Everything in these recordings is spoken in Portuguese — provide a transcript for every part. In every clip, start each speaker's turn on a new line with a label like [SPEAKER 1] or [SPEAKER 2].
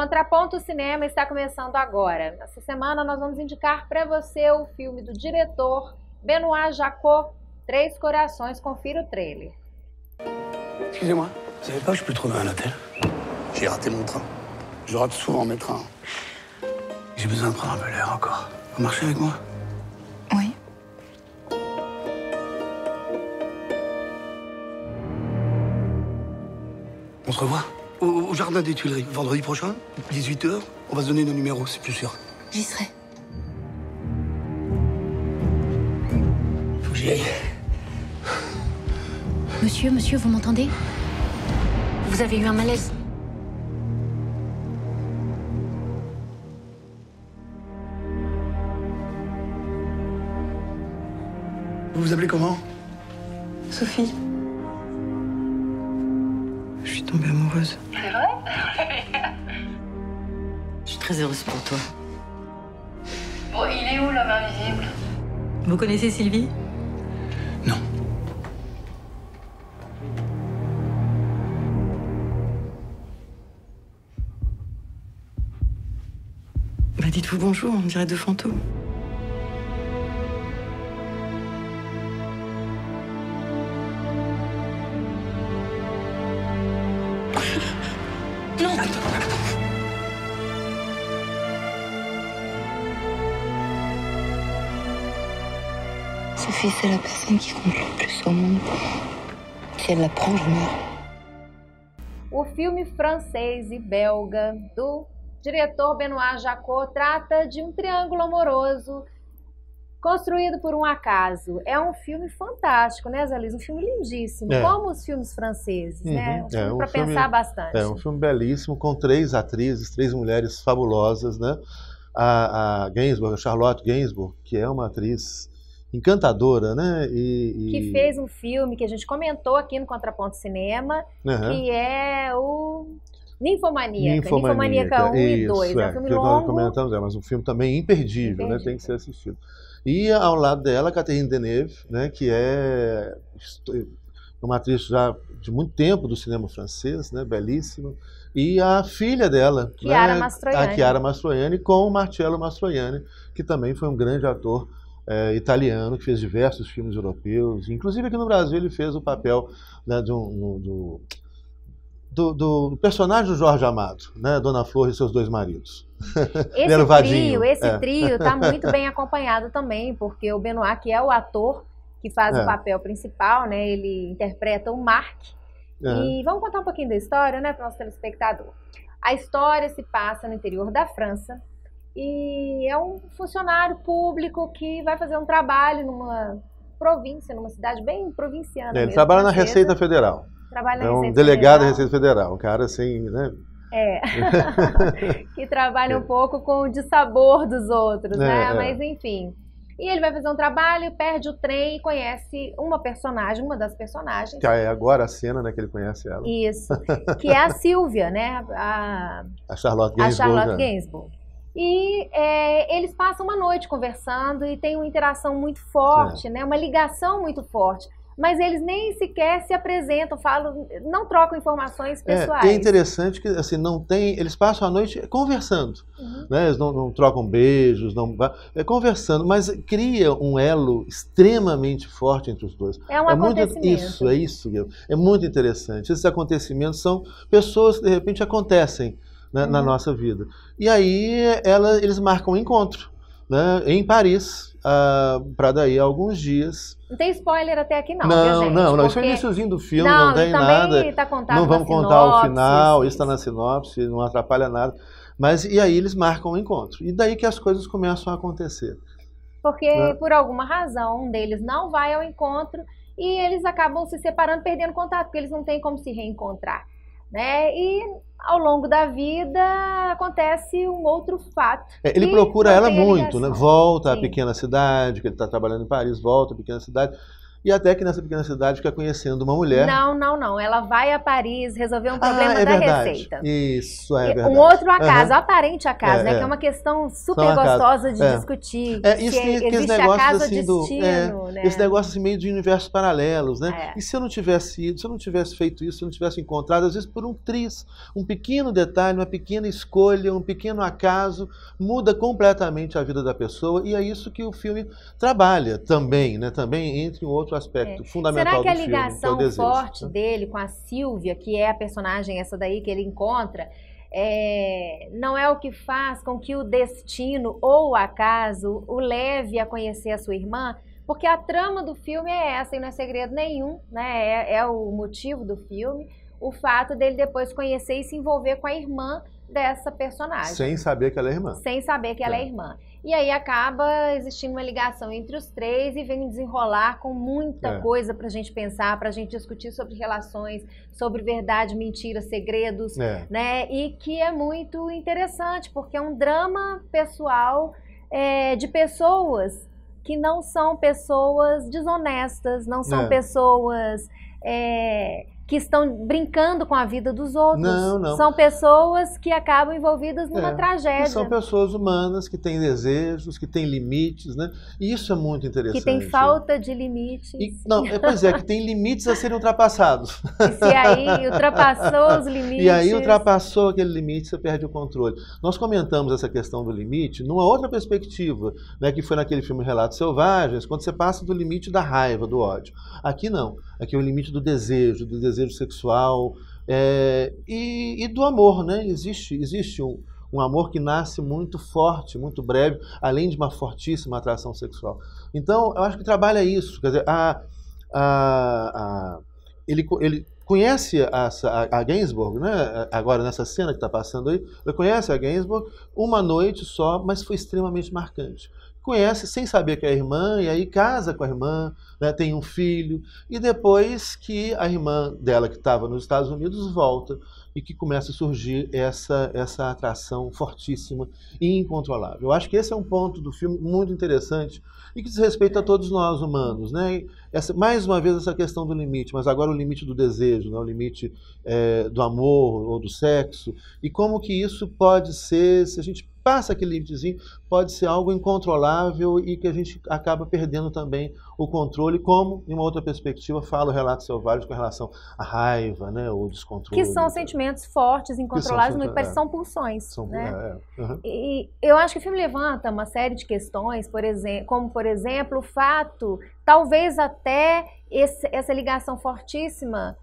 [SPEAKER 1] Contraponto Cinema está começando agora. Nessa semana nós vamos indicar para você o filme do diretor Benoit Jacot, Três Corações. Confira o trailer.
[SPEAKER 2] Excusez-moi, vous savez pas que je peux trouver un hôtel J'ai raté mon train. Je rate souvent mes trains. J'ai besoin de prendre un peu l'air encore. Vous marchez avec moi Oui. On se revoit au, Jardin des Tuileries, vendredi prochain, 18h. On va se donner nos numéros, c'est plus sûr. J'y serai. Faut que j'y
[SPEAKER 1] Monsieur, monsieur, vous m'entendez Vous avez eu un malaise Vous vous appelez comment
[SPEAKER 2] Sophie amoureuse. C'est vrai Je suis très heureuse pour toi.
[SPEAKER 1] Bon, il est où l'homme invisible
[SPEAKER 2] Vous connaissez Sylvie Non. Bah dites-vous bonjour, on dirait deux fantômes.
[SPEAKER 1] c'est la personne qui compte le plus au monde. Si elle je meurs. O filme francês e belga do diretor Benoît Jacot trata de um triângulo amoroso construído por um acaso. É um filme fantástico, né, Zaliz? Um filme lindíssimo, é. como os filmes franceses, né? uhum. né? Um é, um para pensar bastante. É um
[SPEAKER 2] filme belíssimo com três atrizes, três mulheres fabulosas, né? A, a Gainsbourg, a Charlotte Gainsbourg, que é uma atriz encantadora, né? E, e... Que fez
[SPEAKER 1] um filme que a gente comentou aqui no Contraponto Cinema, uhum. que é o Ninfomaníaca. Ninfomaníaca, Ninfomaníaca 1 e 2. É, é um é, filme longo. Nós comentamos,
[SPEAKER 2] é, mas um filme também imperdível, imperdível, né? Tem que ser assistido. E ao lado dela, Catherine Deneuve, né? Que é, é uma atriz já de muito tempo do cinema francês, né? Belíssima. E a filha dela, Chiara né? Mastroianni. a Chiara Mastroianni, com o Marcello Mastroianni, que também foi um grande ator é, italiano que fez diversos filmes europeus. Inclusive aqui no Brasil ele fez o papel né, de um, do, do, do, personagem do Jorge Amado, né, Dona Flor e seus dois maridos. Esse trio, esse é. trio está muito bem
[SPEAKER 1] acompanhado também, porque o Benoit, que é o ator que faz é. o papel principal, né, ele interpreta o Mark. É. E vamos contar um pouquinho da história, né, para o nosso telespectador. A história se passa no interior da França, e é um funcionário público que vai fazer um trabalho numa província, numa cidade bem provinciana. É, ele mesmo, trabalha na Receita Federal. Trabalha na é um Receita delegado Federal. da
[SPEAKER 2] Receita Federal, um cara assim, né?
[SPEAKER 1] É, que trabalha um é. pouco com o dissabor dos outros, é, né? É. Mas enfim. E ele vai fazer um trabalho, perde o trem e conhece uma personagem, uma das personagens. Que
[SPEAKER 2] é agora a cena, né, que ele conhece ela. Isso. Que é a
[SPEAKER 1] Silvia, né? A,
[SPEAKER 2] a Charlotte Gainsbourg. A Charlotte né? Gainsbourg
[SPEAKER 1] e é, eles passam uma noite conversando e tem uma interação muito forte, Sim. né? Uma ligação muito forte. Mas eles nem sequer se apresentam, falam, não trocam informações é, pessoais. É, é
[SPEAKER 2] interessante que assim não tem, eles passam a noite conversando, uhum. né? Eles não, não, trocam beijos, não é conversando, mas cria um elo extremamente forte entre os dois. É um é acontecimento. Muito, isso, é isso, é muito interessante. Esses acontecimentos são pessoas que de repente acontecem né, uhum. na nossa vida. E aí ela, eles marcam um encontro né, em Paris uh, ah, para daí alguns dias.
[SPEAKER 1] Não tem spoiler até aqui não. Não, gente, não, não. Porque... Isso é o
[SPEAKER 2] iníciozinho do filme, não, não tem nada. Tá não vamos contar sinopse, o final, isso está na sinopse, não atrapalha nada. Mas e aí eles marcam o um encontro. E daí que as coisas começam a acontecer.
[SPEAKER 1] Porque né? por alguma razão um deles não vai ao encontro e eles acabam se separando, perdendo contato, porque eles não têm como se reencontrar. Né? E ao longo da vida acontece um outro fato. É, ele procura ela muito, né? volta Sim. à pequena
[SPEAKER 2] cidade, que ele está trabalhando em Paris, volta à pequena cidade. E até que nessa pequena cidade fica conhecendo uma mulher.
[SPEAKER 1] Não, não, não. Ela vai a Paris resolver um ah, problema ah, é da verdade. receita.
[SPEAKER 2] Isso, é verdade. Um outro acaso, uhum.
[SPEAKER 1] aparente acaso, é, né? É. Que é, é. uma questão super um gostosa de é. discutir. É, isso que, que, existe negócios, acaso assim, do, destino, é, né? Esse
[SPEAKER 2] negócio assim, meio de universos paralelos, né? É. E se eu não tivesse ido, se eu não tivesse feito isso, se eu não tivesse encontrado, às vezes por um tris, um pequeno detalhe, uma pequena escolha, um pequeno acaso, muda completamente a vida da pessoa. E é isso que o filme trabalha também, né? Também entre outros outro aspecto é. fundamental do filme. Será que a ligação filme, que é forte né?
[SPEAKER 1] dele com a Silvia, que é a personagem essa daí que ele encontra, é, não é o que faz com que o destino ou o acaso o leve a conhecer a sua irmã? Porque a trama do filme é essa e não é segredo nenhum, né? é, é o motivo do filme, o fato dele depois conhecer e se envolver com a irmã dessa personagem. Sem saber
[SPEAKER 2] que ela é irmã. Sem
[SPEAKER 1] saber que é. ela é irmã. E aí acaba existindo uma ligação entre os três e vem desenrolar com muita é. coisa para a gente pensar, para a gente discutir sobre relações, sobre verdade, mentira, segredos, é. né? E que é muito interessante porque é um drama pessoal é, de pessoas que não são pessoas desonestas, não são é. pessoas é, que estão brincando com a vida dos outros. Não, não. São pessoas que acabam envolvidas numa é, tragédia. São
[SPEAKER 2] pessoas humanas que têm desejos, que têm limites, né? E isso é muito interessante. Que tem falta
[SPEAKER 1] de limites. E, não, é, pois é, que
[SPEAKER 2] tem limites a serem ultrapassados. E se aí ultrapassou os limites. E aí ultrapassou aquele limite, você perde o controle. Nós comentamos essa questão do limite numa outra perspectiva, né, que foi naquele filme Relatos Selvagens, quando você passa do limite da raiva, do ódio. Aqui não aqui é o limite do desejo, do desejo sexual é, e, e, do amor, né? Existe, existe um, um amor que nasce muito forte, muito breve, além de uma fortíssima atração sexual. Então, eu acho que trabalha isso. Quer dizer, a, a, a ele, ele conhece a, a, Gainsbourg, né? agora nessa cena que está passando aí, ele conhece a Gainsbourg uma noite só, mas foi extremamente marcante conhece sem saber que é irmã, e aí casa com a irmã, né, tem um filho, e depois que a irmã dela, que estava nos Estados Unidos, volta e que começa a surgir essa, essa atração fortíssima e incontrolável. Eu acho que esse é um ponto do filme muito interessante e que diz respeito a todos nós humanos. Né? Essa, mais uma vez, essa questão do limite, mas agora o limite do desejo, né? o limite é, do amor ou do sexo, e como que isso pode ser, se a gente passa aquele limitezinho, pode ser algo incontrolável e que a gente acaba perdendo também o controle, como, em uma outra perspectiva, fala o relato selvagem com relação à raiva, né, ou descontrole. Que são né?
[SPEAKER 1] sentimentos fortes, incontroláveis, mas é. são pulsões. São, né? é. Uhum. E eu acho que o filme levanta uma série de questões, por exemplo, como, por exemplo, o fato, talvez até esse, essa ligação fortíssima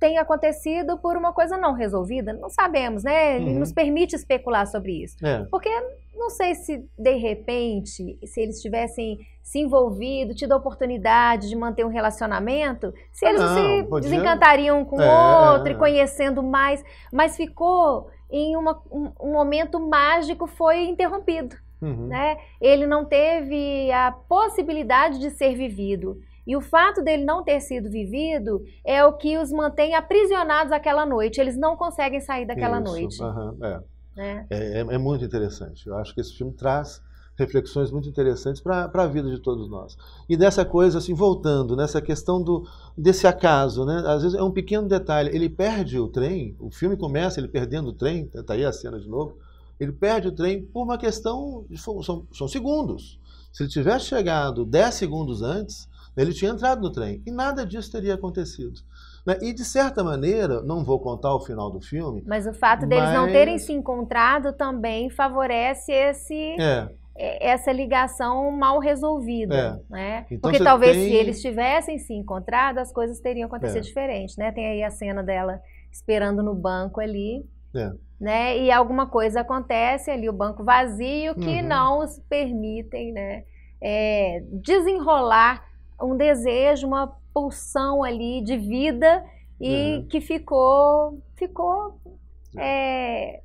[SPEAKER 1] tem acontecido por uma coisa não resolvida. Não sabemos, né? Uhum. Nos permite especular sobre isso. É. Porque não sei se de repente, se eles tivessem se envolvido, tido a oportunidade de manter um relacionamento, se eles ah, não, se podia... desencantariam com é, outro e é. conhecendo mais, mas ficou em uma, um, um momento mágico foi interrompido. Uhum. Né? Ele não teve a possibilidade de ser vivido. E o fato dele não ter sido vivido é o que os mantém aprisionados aquela noite. Eles não conseguem sair daquela Isso, noite. Uhum, é. Né?
[SPEAKER 2] É. É, é. muito interessante. Eu acho que esse filme traz reflexões muito interessantes para a vida de todos nós. E dessa coisa, assim, voltando, nessa questão do, desse acaso, né? às vezes é um pequeno detalhe. Ele perde o trem, o filme começa ele perdendo o trem, está tá aí a cena de novo. Ele perde o trem por uma questão, de, são, são segundos. Se ele tivesse chegado 10 segundos antes, ele tinha entrado no trem e nada disso teria acontecido. Né? E, de certa maneira, não vou contar o final do filme.
[SPEAKER 1] Mas o fato deles mas... não terem se encontrado também favorece esse. É. é. Essa ligação mal resolvida. É. Né? Então, Porque talvez tem... se eles tivessem se encontrado, as coisas teriam acontecido é. diferente. Né? Tem aí a cena dela esperando no banco ali. É. Né? E alguma coisa acontece ali, o banco vazio, que uhum. não os permitem né? É, desenrolar um desejo, uma pulsão ali de vida e uhum. que ficou ficou é. é,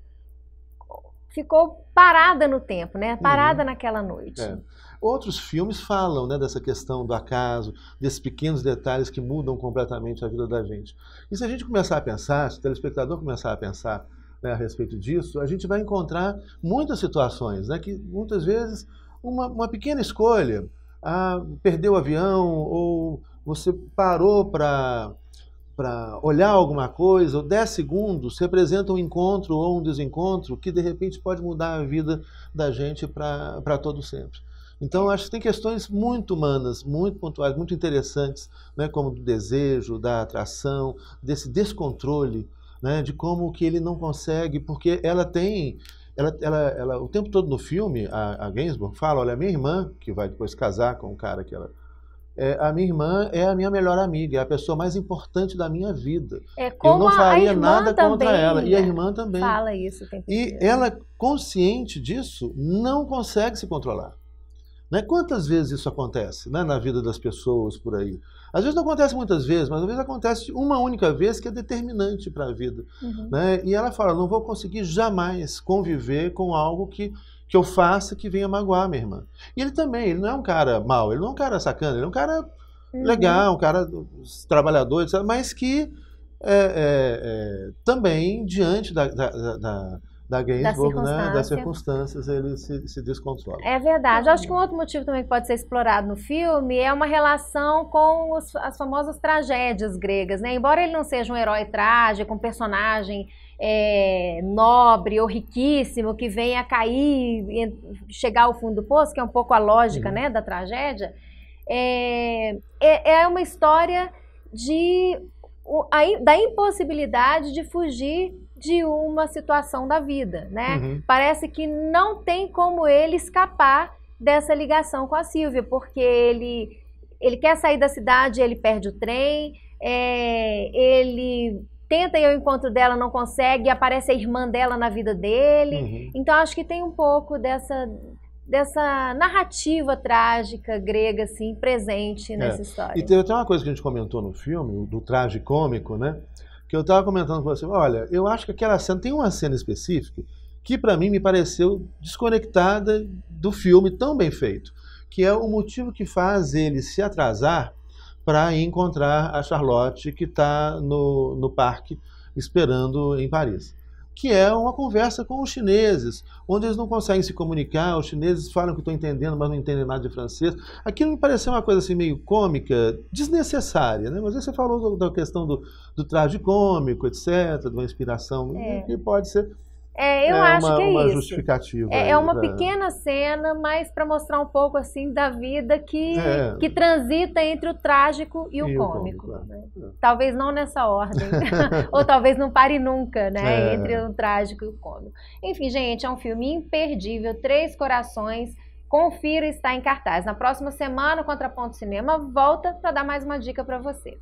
[SPEAKER 1] ficou parada no tempo, né? Parada uhum. naquela noite. É.
[SPEAKER 2] Outros filmes falam né, dessa questão do acaso, desses pequenos detalhes que mudam completamente a vida da gente. E se a gente começar a pensar, se o telespectador começar a pensar né, a respeito disso, a gente vai encontrar muitas situações né, que muitas vezes uma, uma pequena escolha ah, perdeu o avião, ou você parou para para olhar alguma coisa, ou 10 segundos representa um encontro ou um desencontro que de repente pode mudar a vida da gente para todo sempre. Então, acho que tem questões muito humanas, muito pontuais, muito interessantes, né, como do desejo, da atração, desse descontrole, né, de como que ele não consegue, porque ela tem ela, ela, ela, o tempo todo no filme, a, a Gainsbourg fala: olha, a minha irmã, que vai depois casar com um cara que ela. É, a minha irmã é a minha melhor amiga, é a pessoa mais importante da minha vida. É, Eu não faria nada contra ela. E a né, irmã também. Fala
[SPEAKER 1] isso. Tem e ela,
[SPEAKER 2] consciente disso, não consegue se controlar. Né? Quantas vezes isso acontece né? na vida das pessoas por aí? Às vezes não acontece muitas vezes, mas às vezes acontece uma única vez que é determinante para a vida. Uhum. Né? E ela fala: não vou conseguir jamais conviver com algo que, que eu faça que venha magoar minha irmã. E ele também, ele não é um cara mau, ele não é um cara sacana, ele é um cara uhum. legal, um cara trabalhador, etc., mas que é, é, é, também, diante da, da, da da Gainsbourg, das, né? das circunstâncias, ele se, se descontrola. É
[SPEAKER 1] verdade. Eu acho que um outro motivo também que pode ser explorado no filme é uma relação com os, as famosas tragédias gregas, né? Embora ele não seja um herói trágico, um personagem é, nobre ou riquíssimo que venha cair cair, chegar ao fundo do poço, que é um pouco a lógica, uhum. né, da tragédia, é, é, é uma história de da impossibilidade de fugir de uma situação da vida, né? Uhum. Parece que não tem como ele escapar dessa ligação com a Silvia, porque ele ele quer sair da cidade, ele perde o trem, é, ele tenta ir ao encontro dela, não consegue, aparece a irmã dela na vida dele. Uhum. Então acho que tem um pouco dessa dessa narrativa trágica grega assim presente é. nessa é. história. E tem
[SPEAKER 2] até uma coisa que a gente comentou no filme, do traje cômico, né? que eu estava comentando com você, olha, eu acho que aquela cena, tem uma cena específica que para mim me pareceu desconectada do filme tão bem feito, que é o motivo que faz ele se atrasar para encontrar a Charlotte que está no, no parque esperando em Paris que é uma conversa com os chineses, onde eles não conseguem se comunicar, os chineses falam que estão entendendo, mas não entendem nada de francês. Aquilo me pareceu uma coisa assim meio cômica, desnecessária, né? Mas você falou da questão do, do traje cômico, etc., de uma inspiração, é. Né, que pode ser
[SPEAKER 1] é, eu é acho uma, que é uma isso.
[SPEAKER 2] Justificativa é, é aí, é uma pequena
[SPEAKER 1] cena, mas para mostrar um pouco assim da vida que, é. que transita entre o trágico e, e o cômico. O cômico né? é, talvez não nessa ordem, ou talvez não pare nunca, né? Entre o trágico e o cômico. Enfim, gente, é um filme imperdível, Três Corações. Confira, está em cartaz. Na próxima semana, o Contraponto Cinema volta para dar mais uma dica para você.